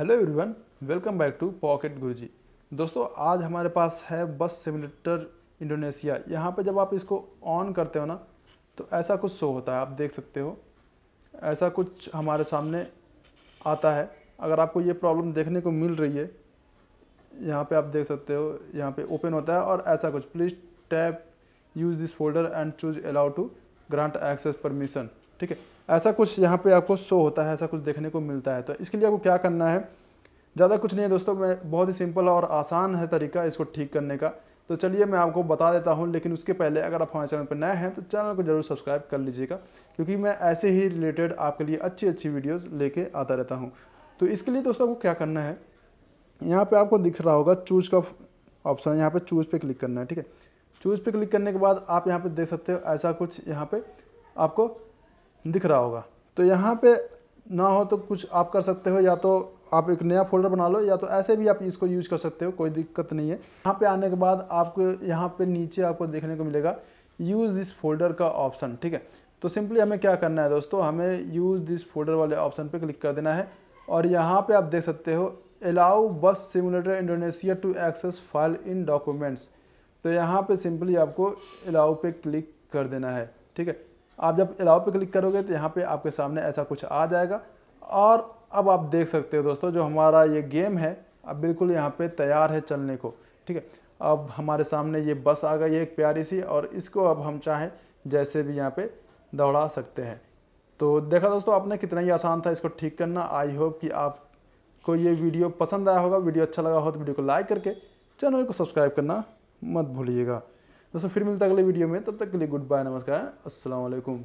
hello everyone welcome back to pocket Guruji दोस्तों आज हमारे पास है बस सिमुलेटर इंडोनेशिया यहाँ पे जब आप इसको ऑन करते हो ना तो ऐसा कुछ शो होता है आप देख सकते हो ऐसा कुछ हमारे सामने आता है अगर आपको ये प्रॉब्लम देखने को मिल रही है यहाँ पे आप देख सकते हो यहाँ पे ओपन होता है और ऐसा कुछ please tap use this folder and choose allow to grant access permission ठीक है ऐसा कुछ यहाँ पे आपको शो होता है ऐसा कुछ देखने को मिलता है तो इसके लिए आपको क्या करना है ज़्यादा कुछ नहीं है दोस्तों मैं बहुत ही सिंपल और आसान है तरीका इसको ठीक करने का तो चलिए मैं आपको बता देता हूँ लेकिन उसके पहले अगर आप हमारे चैनल पर नए हैं तो चैनल को जरूर सब्सक्राइब कर लीजिएगा क्योंकि मैं ऐसे ही रिलेटेड आपके लिए अच्छी अच्छी वीडियोज़ लेके आता रहता हूँ तो इसके लिए दोस्तों आपको क्या करना है यहाँ पर आपको दिख रहा होगा चूज का ऑप्शन यहाँ पर चूज पर क्लिक करना है ठीक है चूज पे क्लिक करने के बाद आप यहाँ पर देख सकते हो ऐसा कुछ यहाँ पर आपको दिख रहा होगा तो यहाँ पे ना हो तो कुछ आप कर सकते हो या तो आप एक नया फोल्डर बना लो या तो ऐसे भी आप इसको यूज कर सकते हो कोई दिक्कत नहीं है यहाँ पे आने के बाद आपको यहाँ पे नीचे आपको देखने को मिलेगा यूज़ दिस फोल्डर का ऑप्शन ठीक है तो सिंपली हमें क्या करना है दोस्तों हमें यूज़ दिस फोल्डर वाले ऑप्शन पर क्लिक कर देना है और यहाँ पर आप देख सकते हो allow bus simulator Indonesia to access file in documents तो यहाँ पर सिंपली आपको अलाउ पे क्लिक कर देना है ठीक है आप जब अलाउ पे क्लिक करोगे तो यहाँ पे आपके सामने ऐसा कुछ आ जाएगा और अब आप देख सकते हो दोस्तों जो हमारा ये गेम है अब बिल्कुल यहाँ पे तैयार है चलने को ठीक है अब हमारे सामने ये बस आ गई है एक प्यारी सी और इसको अब हम चाहें जैसे भी यहाँ पर दौड़ा सकते हैं तो देखा दोस्तों आपने कितना ही आसान था इसको ठीक करना आई होप कि आपको ये वीडियो पसंद आया होगा वीडियो अच्छा लगा हो तो वीडियो को लाइक करके चैनल को सब्सक्राइब करना मत भूलिएगा दोस्तों फिर मिलता है अगले वीडियो में तब तक के लिए गुड बाय नमस्कार असलकुम